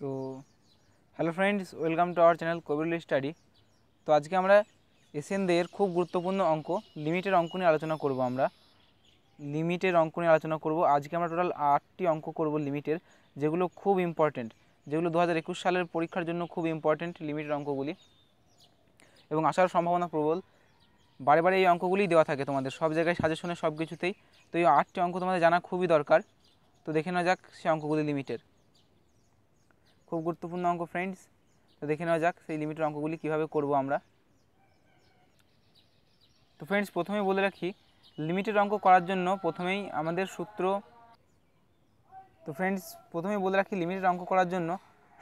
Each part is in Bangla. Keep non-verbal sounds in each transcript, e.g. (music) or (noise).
তো hello friends welcome to our channel Kabirul study তো আজকে আমরা এসএনদের খুব গুরুত্বপূর্ণ অঙ্ক লিমিটের অঙ্ক নিয়ে আলোচনা করব আমরা লিমিটের অঙ্ক নিয়ে আলোচনা করব আজকে আমরা টোটাল আটটি অঙ্ক করব লিমিটের যেগুলো খুব ইম্পর্টেন্ট যেগুলো দু সালের পরীক্ষার জন্য খুব ইম্পর্টেন্ট লিমিটের অঙ্কগুলি এবং আসার সম্ভাবনা প্রবল বারে বারে এই অঙ্কগুলি দেওয়া থাকে তোমাদের সব জায়গায় সাজেশনে সব কিছুতেই তো এই আটটি অঙ্ক তোমাদের জানা খুবই দরকার তো দেখে নেওয়া যাক সে অঙ্কগুলি লিমিটের খুব গুরুত্বপূর্ণ অঙ্ক ফ্রেন্ডস তো দেখে নেওয়া যাক সেই লিমিটের অঙ্কগুলি কীভাবে করব আমরা তো ফ্রেন্ডস প্রথমেই বলে রাখি লিমিটের অঙ্ক করার জন্য প্রথমেই আমাদের সূত্র তো ফ্রেন্ডস প্রথমেই বলে রাখি লিমিটের অঙ্ক করার জন্য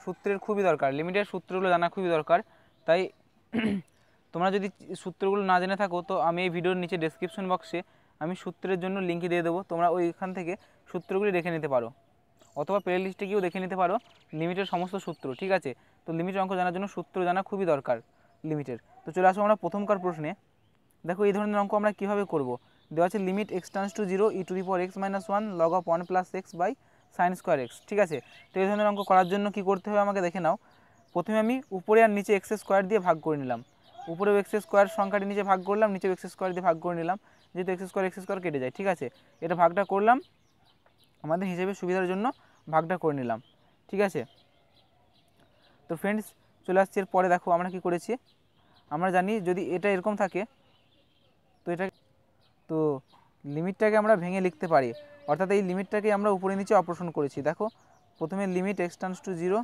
সূত্রের খুবই দরকার লিমিটের সূত্রগুলো জানা খুবই দরকার তাই (clears throat) তোমরা যদি সূত্রগুলো না জেনে থাকো তো আমি এই ভিডিওর নিচে ডেসক্রিপশন বক্সে আমি সূত্রের জন্য লিঙ্কে দিয়ে দেবো তোমরা ওইখান থেকে সূত্রগুলি রেখে নিতে পারো অথবা প্লে লিস্টে গিয়েও দেখে নিতে পারো লিমিটের সমস্ত সূত্র ঠিক আছে তো লিমিটের অঙ্ক জানার জন্য সূত্র জানা খুবই দরকার লিমিটের তো চলে আসবো আমরা প্রথমকার প্রশ্নে দেখো এই ধরনের অঙ্ক আমরা কীভাবে করব দেওয়া আছে limit x tends to zero e to the four x minus one log of one plus x by sine square x ঠিক আছে তো এই ধরনের অঙ্ক করার জন্য কি করতে হবে আমাকে দেখে নাও প্রথমে আমি উপরে আর নিচে এক্স স্কোয়ার দিয়ে ভাগ করে নিলাম উপরে এক্স স্কোয়ার সংখ্যাটি নিচে ভাগ করলাম নিচে এক্স স্কোয়ার দিয়ে ভাগ করে নিলাম যেহেতু এক্স স্কোয়ার এক্স স্কোয়ার কেটে যায় ঠিক আছে এটা ভাগটা করলাম আমাদের হিসেবে সুবিধার জন্য ভাগটা করে নিলাম ঠিক আছে তো ফ্রেন্ডস চলে আসছি এর পরে দেখো আমরা কি করেছি আমরা জানি যদি এটা এরকম থাকে তো এটা তো লিমিটটাকে আমরা ভেঙে লিখতে পারি অর্থাৎ এই লিমিটটাকে আমরা উপরে নিচে অপারেশন করেছি দেখো প্রথমে লিমিট এক্সটান্স টু জিরো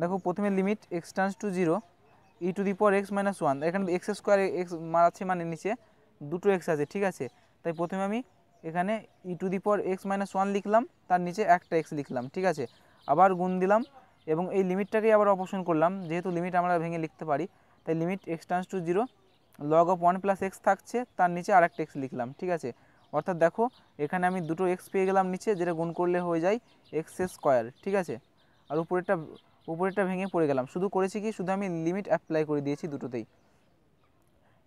দেখো প্রথমে limit x tends to zero e to the power x minus one এখানে এক্স স্কোয়ার এক্স মার আছে মানে নিচে দুটো এক্স আছে ঠিক আছে তাই প্রথমে আমি এখানে ই to the power x minus one লিখলাম তার নিচে একটা এক্স লিখলাম ঠিক আছে আবার গুণ দিলাম এবং এই লিমিটটাকেই আবার অপশন করলাম যেহেতু লিমিট আমরা ভেঙে লিখতে পারি তাই limit x tends to zero log of one plus x থাকছে তার নিচে আরেকটা এক্স লিখলাম ঠিক আছে অর্থাৎ দেখো এখানে আমি দুটো এক্স পেয়ে গেলাম নিচে যেটা গুণ করলে হয়ে যায় এক্স স্কোয়ার ঠিক আছে আর উপরেরটা উপরেরটা ভেঙে পড়ে গেলাম শুধু করেছি কি শুধু আমি লিমিট অ্যাপ্লাই করে দিয়েছি দুটোতেই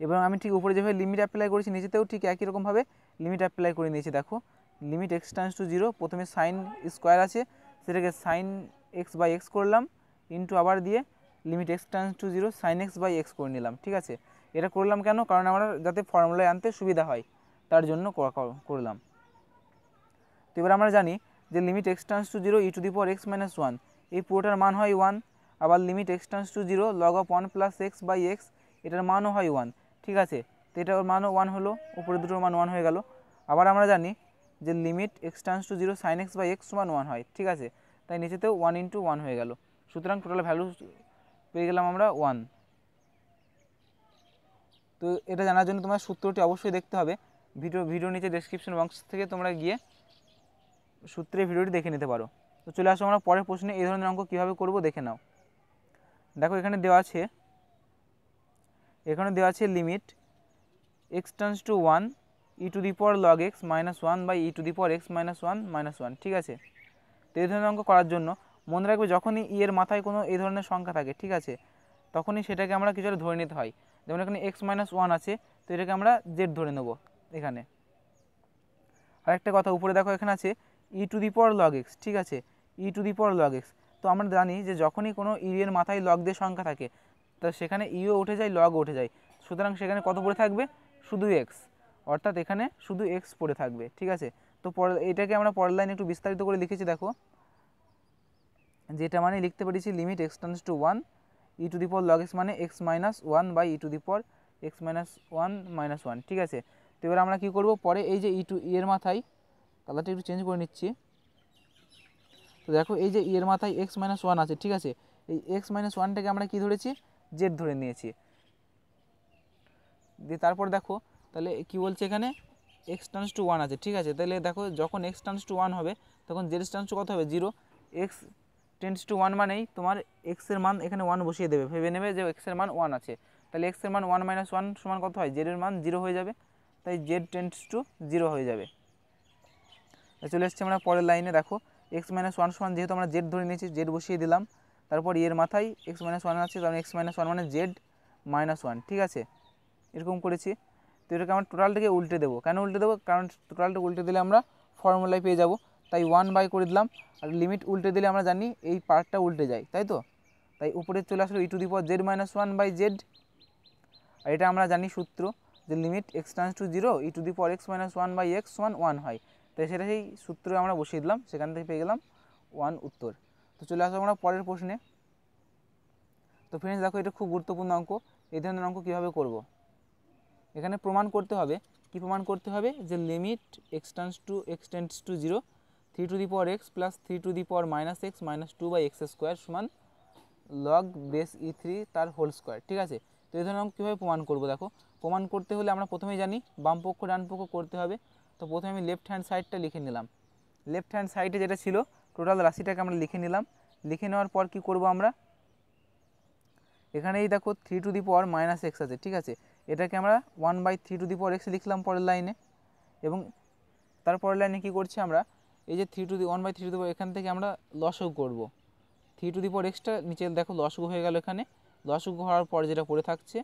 এবং আমি ঠিক উপরে যেভাবে লিমিট অ্যাপ্লাই করেছি নিচেতেও ঠিক একই রকমভাবে লিমিট অ্যাপ্লাই করে নিয়েছি দেখো limit x times to zero প্রথমে সাইন স্কোয়ার আছে সেটাকে সাইন এক্স বাই এক্স করলাম ইন্টু আবার দিয়ে limit x times to zero sine x by x করে নিলাম ঠিক আছে এটা করলাম কেন কারণ আমরা যাতে ফর্মুলায় আনতে সুবিধা হয় তার জন্য করলাম তো এবার আমরা জানি যে limit x tends to zero e to the power x minus one এই পুরোটার মান হয় ওয়ান আবার limit x tends to zero log of one plus x by x এটার মানও হয় ওয়ান ঠিক আছে তো এটার মানও ওয়ান হলো উপরে দুটোর মান ওয়ান হয়ে গেল আবার আমরা জানি যে limit x to zero sine x by x সমান ওয়ান হয় ঠিক আছে তাই নিচেতেও ওয়ান ইন্টু ওয়ান হয়ে গেল সুতরাং টোটাল ভ্যালু পেয়ে গেলাম আমরা ওয়ান তো এটা জানার জন্য তোমার সূত্রটি অবশ্যই দেখতে হবে ভিডিও ভিডিও নিচে ডেসক্রিপশন বক্স থেকে তোমরা গিয়ে সূত্রে ভিডিওটি দেখে নিতে পারো তো চলে আসো আমরা পরের প্রশ্নে এই ধরনের অঙ্ক কীভাবে করব দেখে নাও দেখো এখানে দেওয়া আছে এখানে দেওয়া আছে limit x terms to one e to the power log x minus one by e to the power x minus one minus one ঠিক আছে তো এই ধরনের অঙ্ক করার জন্য মনে রাখবে যখনই ই e এর মাথায় কোনো এই ধরনের সংখ্যা থাকে ঠিক আছে তখনই সেটাকে আমরা কিছু ধরে নিতে হয় যেমন এখানে এক্স মাইনাস ওয়ান আছে তো এটাকে আমরা জেড ধরে নেব এখানে আর একটা কথা উপরে দেখো এখানে আছে ই to the power log x ঠিক আছে ই to the power log x তো আমরা জানি যে যখনই কোনো ই e এর মাথায় লগ দিয়ে সংখ্যা থাকে তো সেখানে ইও e উঠে যায় লগ উঠে যায় সুতরাং সেখানে কত পড়ে থাকবে শুধু এক্স অর্থাৎ এখানে শুধু এক্স পড়ে থাকবে ঠিক আছে তো পরে এটাকে আমরা পরের লাইনে একটু বিস্তারিত করে লিখেছি দেখো যেটা মানে লিখতে পেরেছি limit x tends to one e to the power log x মানে x minus one by e to the power x minus one minus one ঠিক আছে তো এবার আমরা কী করবো পরে এই যে ই টু ইয়ের মাথায় কালারটা একটু চেঞ্জ করে নিচ্ছি তো দেখো এই যে ইয়ের e মাথায় এক্স মাইনাস ওয়ান আছে ঠিক আছে এই এক্স মাইনাস ওয়ানটাকে আমরা কী ধরেছি জেড ধরে নিয়েছি দিয়ে তারপর দেখো তাহলে কি বলছে এখানে এক্স টান্স টু ওয়ান আছে ঠিক আছে তাহলে দেখো যখন এক্স টান্স টু ওয়ান হবে তখন জেড টান্স টু কত হবে zero x tends to one মানেই তোমার এক্সের মান এখানে ওয়ান বসিয়ে দেবে ভেবে নেবে যে এক্সের মান ওয়ান আছে তাহলে এক্সের মান ওয়ান মাইনাস ওয়ান সমান কত হয় জেডের মান জিরো হয়ে যাবে তাই জেড টেন্স টু জিরো হয়ে যাবে চলে এসছি আমরা পরের লাইনে দেখো এক্স মাইনাস ওয়ান সমান যেহেতু আমরা জেড ধরে নিয়েছি জেড বসিয়ে দিলাম তারপর এর মাথায় এক্স মাইনাস ওয়ান আছে তখন এক্স মাইনাস ওয়ান মানে জেড মাইনাস ওয়ান ঠিক আছে এরকম করেছি তো এটাকে আমরা টোটালটাকে উল্টে দেবো কেন উল্টে দেবো কারণ টোটালটা উল্টে দিলে আমরা ফর্মুলায় পেয়ে যাব তাই ওয়ান বাই করে দিলাম আর লিমিট উল্টে দিলে আমরা জানি এই পার্টটা উল্টে যায় তাই তো তাই উপরে চলে আসলো e to the power z minus one by z আর এটা আমরা জানি সূত্র যে limit x tends to zero e to the power x minus one by x one one হয় তাই সেটা সেই সূত্র আমরা বসিয়ে দিলাম সেখান থেকে পেয়ে গেলাম ওয়ান উত্তর তো চলে আসবো আমরা পরের প্রশ্নে তো ফ্রেন্ডস দেখো এটা খুব গুরুত্বপূর্ণ অঙ্ক এই ধরনের অঙ্ক কীভাবে করবো এখানে প্রমাণ করতে হবে কি প্রমাণ করতে হবে যে limit x tends to x tends to zero three to the power x plus three to the power minus x minus two by x square সমান লগ বেস ই থ্রি তার হোল স্কোয়ার ঠিক আছে তো এই ধরনের কীভাবে প্রমাণ করবো দেখো প্রমাণ করতে হলে আমরা প্রথমেই জানি বামপক্ষ ডানপক্ষ করতে হবে তো প্রথমে আমি লেফট হ্যান্ড সাইডটা লিখে নিলাম লেফট হ্যান্ড সাইডে যেটা ছিল টোটাল রাশিটাকে আমরা লিখে নিলাম লিখে নেওয়ার পর কি করব আমরা এখানেই দেখো three to the power minus x আছে ঠিক আছে এটাকে আমরা one by three to the power x লিখলাম পরের লাইনে এবং তারপরের লাইনে কি করছি আমরা এই যে three to the one by three to the power এখান থেকে আমরা লসক করব থ্রি টু দি পাওয়ার এক্সটা নিচে দেখো লসক হয়ে গেল এখানে লসক হওয়ার পর যেটা পড়ে থাকছে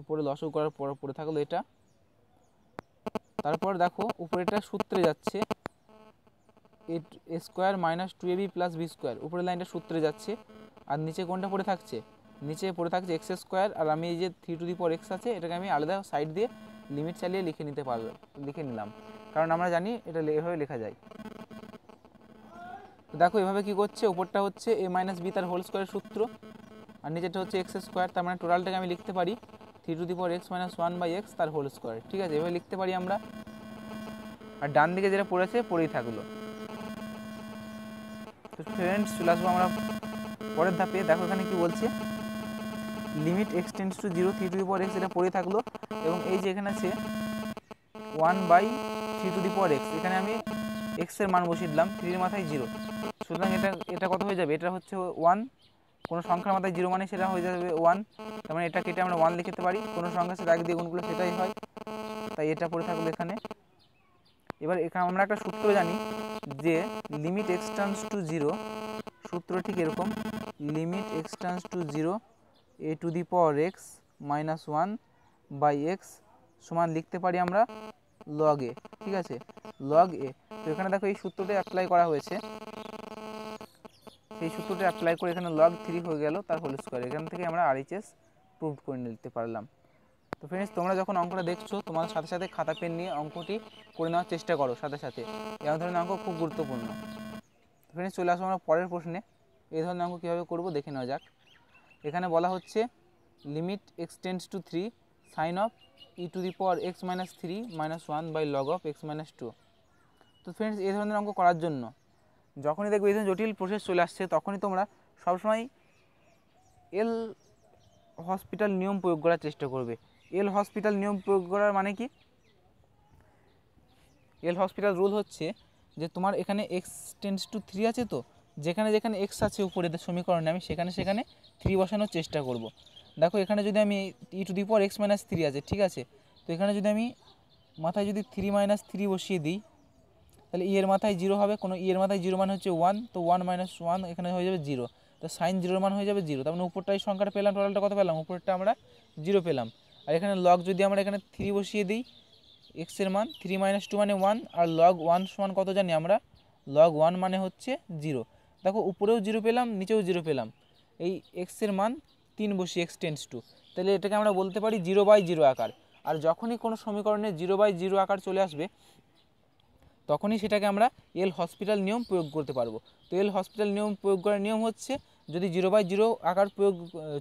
উপরে লসক করার পর পড়ে থাকলো এটা তারপর দেখো উপরেটা সূত্রে যাচ্ছে a square minus two a b plus b square উপরের লাইনটা সূত্রে যাচ্ছে আর নিচে কোনটা পড়ে থাকছে নিচে পড়ে থাকছে এক্স স্কোয়ার আর আমি এই যে three to the power x আছে এটাকে আমি আলাদা সাইড দিয়ে লিমিট চালিয়ে লিখে নিতে পারলাম লিখে নিলাম কারণ আমরা জানি এটা এভাবে লেখা যায় দেখো এভাবে কি করছে উপরটা হচ্ছে এ মাইনাস বি তার হোল স্কোয়ারের সূত্র আর নিচেটা হচ্ছে এক্স স্কোয়ার তার মানে টোটালটাকে আমি লিখতে পারি three to the power x minus one by x তার হোল স্কোয়ার ঠিক আছে এভাবে লিখতে পারি আমরা আর ডান দিকে যেটা পড়েছে পড়েই থাকলো তো ফ্রেন্ডস চলে আসবো আমরা পরের ধাপে দেখো এখানে কি বলছে limit x tends to zero three to power x এটা পড়ে থাকলো এবং এই যে এখানে আছে one by three to the power x এখানে আমি এক্সের মান বসিয়ে দিলাম থ্রির মাথায় জিরো সুতরাং এটা এটা কত হয়ে যাবে এটা হচ্ছে ওয়ান কোনো সংখ্যার মাথায় জিরো মানে সেটা হয়ে যাবে ওয়ান তার মানে এটা কেটে আমরা ওয়ান লিখতে পারি কোনো সংখ্যা সেটা এক দিয়ে গুণগুলো সেটাই হয় তাই এটা পড়ে থাকলো এখানে এবার এখানে আমরা একটা সূত্র জানি যে লিমিট এক্সটান্স টু জিরো সূত্র ঠিক এরকম limit x tends to zero a to the power x minus one by x সমান লিখতে পারি আমরা লগ এ ঠিক আছে লগ এ তো এখানে দেখো এই সূত্রটা অ্যাপ্লাই করা হয়েছে সেই সূত্রটা অ্যাপ্লাই করে এখানে লগ থ্রি হয়ে গেল তার হোল স্কোয়ার এখান থেকে আমরা আর এইচ এস প্রুভ করে নিতে পারলাম তো ফ্রেন্ডস তোমরা যখন অঙ্কটা দেখছো তোমার সাথে সাথে খাতা পেন নিয়ে অঙ্কটি করে নেওয়ার চেষ্টা করো সাথে সাথে এমন ধরনের অঙ্ক খুব গুরুত্বপূর্ণ ফ্রেন্ডস চলে আসো আমরা পরের প্রশ্নে এই ধরনের অঙ্ক কীভাবে করবো দেখে নেওয়া যাক এখানে বলা হচ্ছে limit x tends to three sine of e to the power x minus three minus one by log of x minus two তো ফ্রেন্ডস এই ধরনের অঙ্ক করার জন্য যখনই দেখবে এই ধরনের জটিল প্রসেস চলে আসছে তখনই তোমরা সবসময় এল হসপিটাল নিয়ম প্রয়োগ করার চেষ্টা করবে এল হসপিটাল নিয়ম প্রয়োগ করার মানে কি এল হসপিটাল রুল হচ্ছে যে তোমার এখানে এক্স টেন্স টু থ্রি আছে তো যেখানে যেখানে এক্স আছে উপরে সমীকরণে আমি সেখানে সেখানে থ্রি বসানোর চেষ্টা করব। দেখো এখানে যদি আমি ই to the power x minus three আছে ঠিক আছে তো এখানে যদি আমি মাথায় যদি থ্রি মাইনাস থ্রি বসিয়ে দিই তাহলে ইয়ের e মাথায় জিরো হবে কোনো ইয়ের e মাথায় জিরো মান হচ্ছে ওয়ান তো ওয়ান মাইনাস ওয়ান এখানে হয়ে যাবে জিরো তো সাইন জিরোর মান হয়ে যাবে জিরো তার মানে উপরটাই সংখ্যাটা পেলাম টোটালটা কত পেলাম উপরটা আমরা জিরো পেলাম আর এখানে লগ যদি আমরা এখানে থ্রি বসিয়ে দিই এক্সের মান থ্রি মাইনাস টু মানে ওয়ান আর লগ ওয়ান সমান কত জানি আমরা লগ ওয়ান মানে হচ্ছে জিরো দেখো উপরেও জিরো পেলাম নিচেও জিরো পেলাম এই এক্সের মান তিন বসি এক্স টেন্স টু তাহলে এটাকে আমরা বলতে পারি জিরো বাই জিরো আকার আর যখনই কোনো সমীকরণে জিরো বাই জিরো আকার চলে আসবে তখনই সেটাকে আমরা এল হসপিটাল নিয়ম প্রয়োগ করতে পারবো তো এল হসপিটাল নিয়ম প্রয়োগ করার নিয়ম হচ্ছে যদি জিরো বাই জিরো আকার প্রয়োগ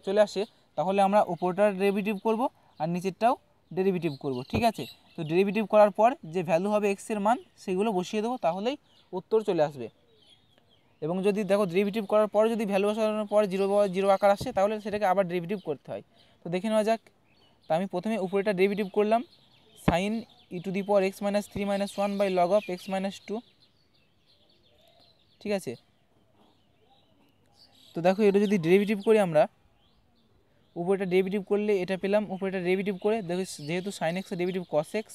চলে আসে তাহলে আমরা ওপরটার ডেরিভেটিভ করব আর নিচেরটাও ডেরিভেটিভ করব ঠিক আছে তো ডেরিভেটিভ করার পর যে ভ্যালু হবে এক্সের মান সেগুলো বসিয়ে দেবো তাহলেই উত্তর চলে আসবে এবং যদি দেখো ডেরিভেটিভ করার পরে যদি ভ্যালু বসানোর পরে জিরো জিরো আকার আসে তাহলে সেটাকে আবার ডেরিভেটিভ করতে হয় তো দেখে নেওয়া যাক তো আমি প্রথমে উপরেটা ডেরিভেটিভ করলাম sine e to the power x minus three minus one by log of x minus two ঠিক আছে তো দেখো এটা যদি ডেরিভেটিভ করি আমরা উপরেটা ডেরিভেটিভ করলে এটা পেলাম উপরেটা ডেরিভেটিভ করে দেখো যেহেতু sine x derivative cos x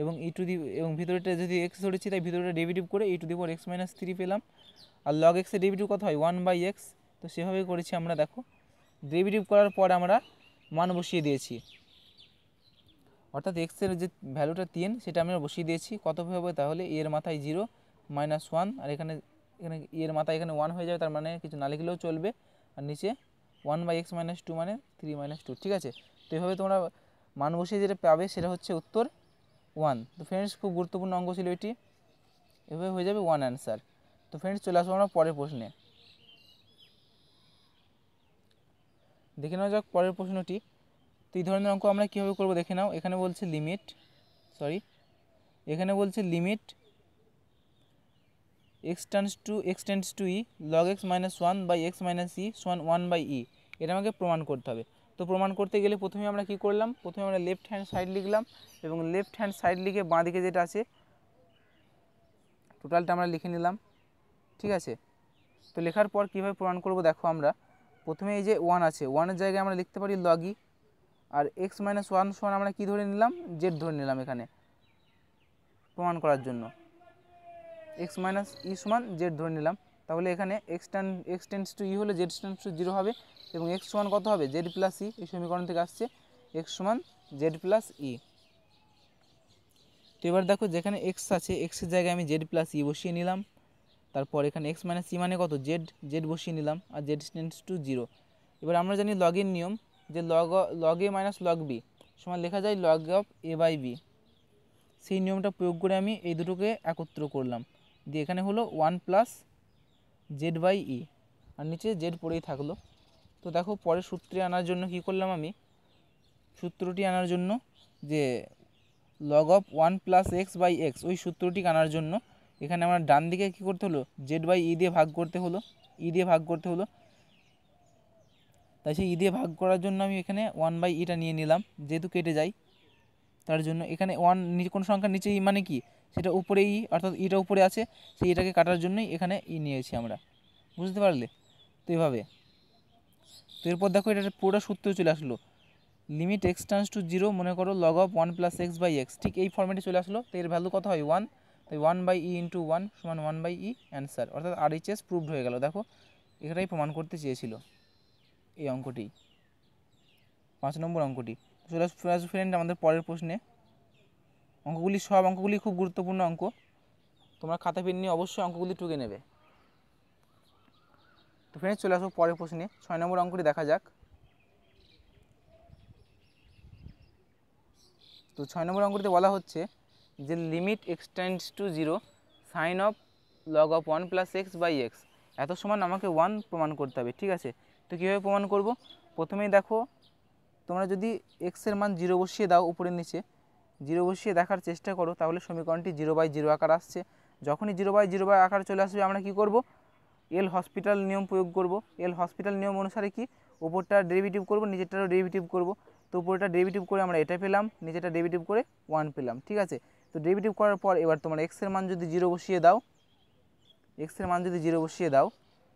এবং ই টু দি এবং ভিতরেটা যদি এক্স ধরেছি তাই ভিতরেটা ডেভিটিভ করে ই to the power x minus three পেলাম আর লগ এক্সের ডেভিটিভ কত হয় ওয়ান বাই এক্স তো সেভাবেই করেছি আমরা দেখো ডেভিটিভ করার পর আমরা মান বসিয়ে দিয়েছি অর্থাৎ এক্সের যে ভ্যালুটা তিন সেটা আমরা বসিয়ে দিয়েছি কত হবে তাহলে e এর মাথায় জিরো মাইনাস ওয়ান আর এখানে এখানে e এর মাথায় এখানে ওয়ান হয়ে যাবে তার মানে কিছু না লিখলেও চলবে আর নিচে one by x minus two মানে থ্রি মাইনাস টু ঠিক আছে তো এভাবে তোমরা মান বসিয়ে যেটা পাবে সেটা হচ্ছে উত্তর ওয়ান তো ফ্রেন্ডস খুব গুরুত্বপূর্ণ অঙ্ক ছিল এটি এভাবে হয়ে যাবে ওয়ান অ্যান্সার তো ফ্রেন্ডস চলে আসবো আমরা পরের প্রশ্নে দেখে নেওয়া যাক পরের প্রশ্নটি তো এই ধরনের অঙ্ক আমরা কীভাবে করবো দেখে নাও এখানে বলছে লিমিট সরি এখানে বলছে limit x tends to x tends to e log x minus one by x minus e সমান ওয়ান বাই ই এটা আমাকে প্রমাণ করতে হবে তো প্রমাণ করতে গেলে প্রথমে আমরা কি করলাম প্রথমে আমরা লেফট হ্যান্ড সাইড লিখলাম এবং লেফট হ্যান্ড সাইড লিখে বাঁ দিকে যেটা আছে টোটালটা আমরা লিখে নিলাম ঠিক আছে তো লেখার পর কীভাবে প্রমাণ করব দেখো আমরা প্রথমে এই যে ওয়ান আছে ওয়ানের জায়গায় আমরা লিখতে পারি লগই e আর এক্স মাইনাস ওয়ান সমান আমরা কী ধরে নিলাম জেড ধরে নিলাম এখানে প্রমাণ করার জন্য এক্স মাইনাস ই সমান জেড ধরে নিলাম তাহলে এখানে x ten x tends to e হলে জেড টেন্স টু জিরো হবে এবং এক্স সমান কত হবে জেড প্লাস ই এই সমীকরণ থেকে আসছে এক্স সমান জেড প্লাস ই তো এবার দেখো যেখানে এক্স আছে এক্সের জায়গায় আমি জেড প্লাস ই বসিয়ে নিলাম তারপর এখানে এক্স মাইনাস ই মানে কত জেড জেড বসিয়ে নিলাম আর জেড টেন্স টু জিরো এবার আমরা জানি লগের নিয়ম যে log log a minus log b সমান লেখা যায় log of a by b সেই নিয়মটা প্রয়োগ করে আমি এই দুটোকে একত্র করলাম দিয়ে এখানে হলো one plus z by e আর নিচে জেড পড়েই থাকলো তো দেখো পরের সূত্রে আনার জন্য কি করলাম আমি সূত্রটি আনার জন্য যে log of one plus x by x ওই সূত্রটি আনার জন্য এখানে আমার ডান দিকে কী করতে হলো জেড বাই ই দিয়ে ভাগ করতে হলো ই e দিয়ে ভাগ করতে হলো তাই সেই ই e দিয়ে ভাগ করার জন্য আমি এখানে ওয়ান বাই ইটা নিয়ে নিলাম যেহেতু কেটে যায় তার জন্য এখানে ওয়ান কোনো সংখ্যার নিচে ই মানে কি সেটা উপরে ই অর্থাৎ ইটা উপরে আছে সেই এটাকে কাটার জন্যই এখানে ই নিয়েছি আমরা বুঝতে পারলে তো এভাবে তো এরপর দেখো এটা পুরো সূত্র চলে আসলো limit x tends to zero মনে করো log of one plus x by x ঠিক এই ফর্মেটে চলে আসলো তো এর ভ্যালু কত হয় ওয়ান তাই one by e into one সমান ওয়ান বাই ই অ্যান্সার অর্থাৎ আর এইচ এস প্রুভড হয়ে গেল দেখো এটাই প্রমাণ করতে চেয়েছিল এই অঙ্কটি পাঁচ নম্বর অঙ্কটি চলে আসবো ফ্রেন্ড আমাদের পরের প্রশ্নে অঙ্কগুলি সব অঙ্কগুলি খুব গুরুত্বপূর্ণ অঙ্ক তোমরা খাতা পেন নিয়ে অবশ্যই অঙ্কগুলি টুকে নেবে তো ফ্রেন্ডস চলে আসবো পরের প্রশ্নে ছয় নম্বর অঙ্কটি দেখা যাক তো ছয় নম্বর অঙ্কটিতে বলা হচ্ছে যে limit x tends to zero sine of log of one plus x by x এত সমান আমাকে ওয়ান প্রমাণ করতে হবে ঠিক আছে তো কীভাবে প্রমাণ করব প্রথমেই দেখো তোমরা যদি এক্সের মান জিরো বসিয়ে দাও উপরের নিচে জিরো বসিয়ে দেখার চেষ্টা করো তাহলে সমীকরণটি জিরো বাই জিরো আকার আসছে যখনই জিরো বাই জিরো বাই আকার চলে আসবে আমরা কি করব এল হসপিটাল নিয়ম প্রয়োগ করব এল হসপিটাল নিয়ম অনুসারে কি ওপরটা ডেভিটিভ করব নিচেরটারও ডেভিটিভ করব তো ওপরটা ডেভিটিভ করে আমরা এটা পেলাম নিজেরটা ডেভিটিভ করে ওয়ান পেলাম ঠিক আছে তো ডেভিটিভ করার পর এবার তোমার এক্সের মান যদি জিরো বসিয়ে দাও এক্সের মান যদি জিরো বসিয়ে দাও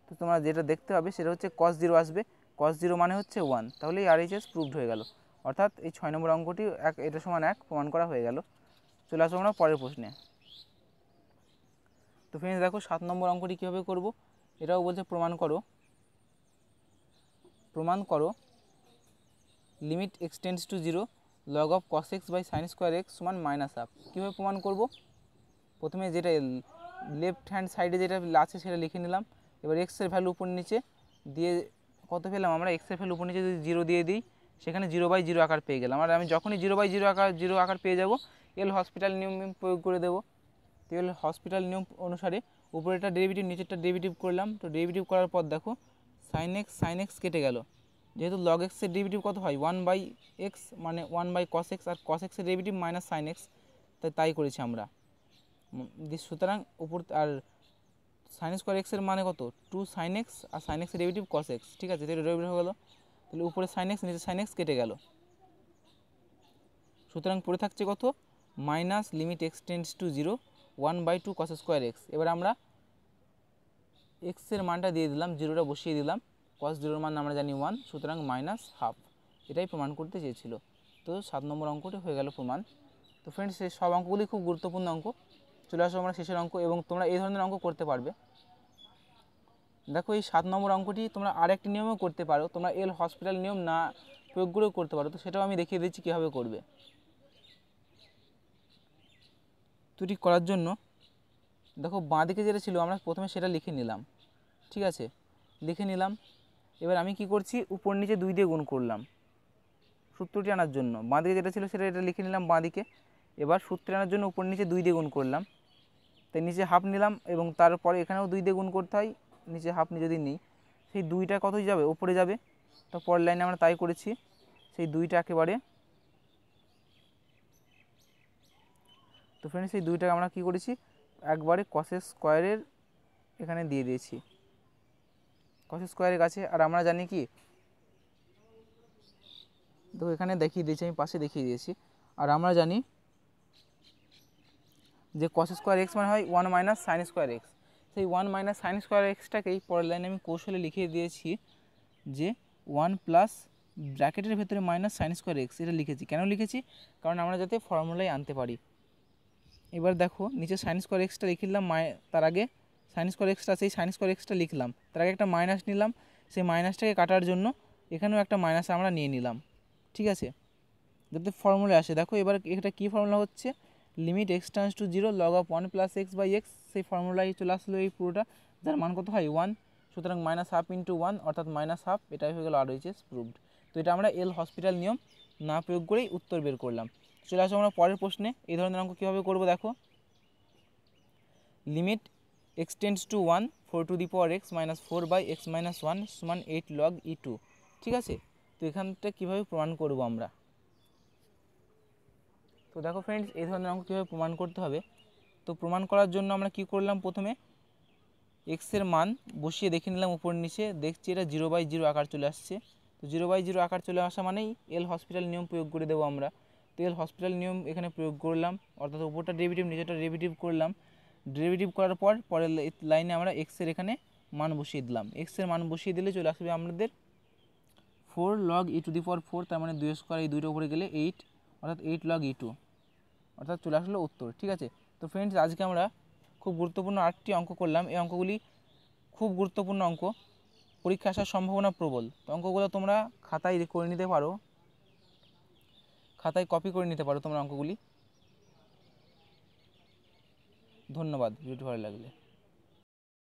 তো তোমরা যেটা দেখতে পাবে সেটা হচ্ছে কস জিরো আসবে কস জিরো মানে হচ্ছে ওয়ান তাহলে আর এইচ এস প্রুভড হয়ে গেল অর্থাৎ এই ছয় নম্বর অঙ্কটি এক এটা সমান এক প্রমাণ করা হয়ে গেল চলে আসবো আমরা পরের প্রশ্নে তো ফ্রেন্ডস দেখো সাত নম্বর অঙ্কটি কীভাবে করব এটাও বলছে প্রমাণ করো প্রমাণ করো limit x tends to zero log of cos x by sine square x সমান মাইনাস আপ কীভাবে প্রমাণ করব প্রথমে যেটা লেফট হ্যান্ড সাইডে যেটা আছে সেটা লিখে নিলাম এবার এক্সের ভ্যালু উপর নিচে দিয়ে কত পেলাম আমরা এক্সের ভ্যালু উপর নিচে যদি জিরো দিয়ে দিই সেখানে জিরো বাই জিরো আকার পেয়ে গেলাম আর আমি যখনই জিরো বাই জিরো আকার জিরো আকার পেয়ে যাব এল হসপিটাল নিয়ম প্রয়োগ করে দেবো এল হসপিটাল নিয়ম অনুসারে উপরেরটা ডেরিভেটিভ নিচেরটা ডেরিভেটিভ করলাম তো ডেরিভেটিভ করার পর দেখো সাইন এক্স সাইন এক্স কেটে গেল যেহেতু লগ এক্সের ডেরিভেটিভ কত হয় ওয়ান বাই এক্স মানে ওয়ান বাই কস এক্স আর কস এক্সের ডেরিভেটিভ মাইনাস সাইন এক্স তাই তাই করেছি আমরা সুতরাং উপর আর সাইন স্কোয়ার এক্সের মানে কত টু সাইন এক্স আর সাইন এক্সের ডেরিভেটিভ কস এক্স ঠিক আছে তো ডেরিভেটিভ হয়ে গেলো তাহলে উপরে সাইন এক্স নিচে সাইন এক্স কেটে গেল সুতরাং পড়ে থাকছে কত minus limit x tends to zero one by two cos square x এবার আমরা এক্সের মানটা দিয়ে দিলাম জিরোটা বসিয়ে দিলাম কস জিরোর মান আমরা জানি ওয়ান সুতরাং মাইনাস হাফ এটাই প্রমাণ করতে চেয়েছিল তো সাত নম্বর অঙ্কটি হয়ে গেল প্রমাণ তো ফ্রেন্ডস সব অঙ্কগুলি খুব গুরুত্বপূর্ণ অঙ্ক চলে আসো আমরা শেষের অঙ্ক এবং তোমরা এই ধরনের অঙ্ক করতে পারবে দেখো এই সাত নম্বর অঙ্কটি তোমরা আরেকটি নিয়মেও করতে পারো তোমরা এল হসপিটাল নিয়ম না প্রয়োগ করেও করতে পারো তো সেটাও আমি দেখিয়ে দিচ্ছি কীভাবে করবে তুটি করার জন্য দেখো বাঁ দিকে যেটা ছিল আমরা প্রথমে সেটা লিখে নিলাম ঠিক আছে লিখে নিলাম এবার আমি কি করছি উপর নিচে দুই দিয়ে গুণ করলাম সূত্রটি আনার জন্য বাঁ দিকে যেটা ছিল সেটা এটা লিখে নিলাম বাঁ দিকে এবার সূত্রে আনার জন্য উপর নিচে দুই দিয়ে গুণ করলাম তাই নিচে হাফ নিলাম এবং তারপরে এখানেও দুই দিয়ে গুণ করতে হয় নিচে হাফ যদি নিই সেই দুইটা কতই যাবে ওপরে যাবে তো পরের লাইনে আমরা তাই করেছি সেই দুইটা একেবারে তো ফ্রেন্ডস সেই দুইটাকে আমরা কি করেছি একবারে কসের স্কোয়ারের এখানে দিয়ে দিয়েছি কসের স্কোয়ারের কাছে আর আমরা জানি কি তো এখানে দেখিয়ে দিয়েছি আমি পাশে দেখিয়ে দিয়েছি আর আমরা জানি যে কস স্কোয়ার এক্স মানে হয় one minus sine square x সেই ওয়ান মাইনাস সাইন স্কোয়ার এক্সটাকেই পরের লাইনে আমি কৌশলে লিখে দিয়েছি যে ওয়ান প্লাস ব্র্যাকেটের ভেতরে মাইনাস সাইন স্কোয়ার এক্স এটা লিখেছি কেন লিখেছি কারণ আমরা যাতে ফর্মুলায় আনতে পারি এবার দেখো নিচে সাইন স্কোয়ার এক্সটা লিখিলাম তার আগে সাইন স্কোয়ার এক্সটা সেই সাইন স্কোয়ার এক্সটা লিখলাম তার আগে একটা মাইনাস নিলাম সেই মাইনাসটাকে কাটার জন্য এখানেও একটা মাইনাস আমরা নিয়ে নিলাম ঠিক আছে যাতে ফর্মুলা আসে দেখো এবার এটা কী ফর্মুলা হচ্ছে limit x tends to zero log of one plus x by x সেই ফর্মুলায় চলে আসলো এই পুরোটা যার মান কত হয় ওয়ান সুতরাং মাইনাস হাফ ইন্টু ওয়ান অর্থাৎ মাইনাস হাফ এটাই হয়ে গেল আর এইচএস প্রুভড তো এটা আমরা এল হসপিটাল নিয়ম না প্রয়োগ করেই উত্তর বের করলাম চলে আসো আমরা পরের প্রশ্নে এই ধরনের অঙ্ক কীভাবে করবো দেখো limit x tends to one four to the power x minus four by x minus one সমান এইট লগ ই টু ঠিক আছে তো এখানটা কীভাবে প্রমাণ করব আমরা তো দেখো ফ্রেন্ডস এই ধরনের অঙ্ক কীভাবে প্রমাণ করতে হবে তো প্রমাণ করার জন্য আমরা কি করলাম প্রথমে এক্সের মান বসিয়ে দেখে নিলাম উপর নিচে দেখছি এটা জিরো বাই জিরো আকার চলে আসছে তো জিরো বাই জিরো আকার চলে আসা মানেই এল হসপিটাল নিয়ম প্রয়োগ করে দেবো আমরা তো এল হসপিটাল নিয়ম এখানে প্রয়োগ করলাম অর্থাৎ উপরটা ডেরিভেটিভ নিচেটা ডেরিভেটিভ করলাম ডেরিভেটিভ করার পর পরের লাইনে আমরা এক্সের এখানে মান বসিয়ে দিলাম এক্সের মান বসিয়ে দিলে চলে আসবে আমাদের four log e to the power four তার মানে দুই স্কোয়ার এই দুইটা উপরে গেলে এইট অর্থাৎ এইট লগ ই টু অর্থাৎ চলে আসলো উত্তর ঠিক আছে তো ফ্রেন্ডস আজকে আমরা খুব গুরুত্বপূর্ণ আটটি অঙ্ক করলাম এই অঙ্কগুলি খুব গুরুত্বপূর্ণ অঙ্ক পরীক্ষা আসার সম্ভাবনা প্রবল তো অঙ্কগুলো তোমরা খাতায় করে নিতে পারো খাতায় কপি করে নিতে পারো তোমরা অঙ্কগুলি ধন্যবাদ ভিডিওটি ভালো লাগলে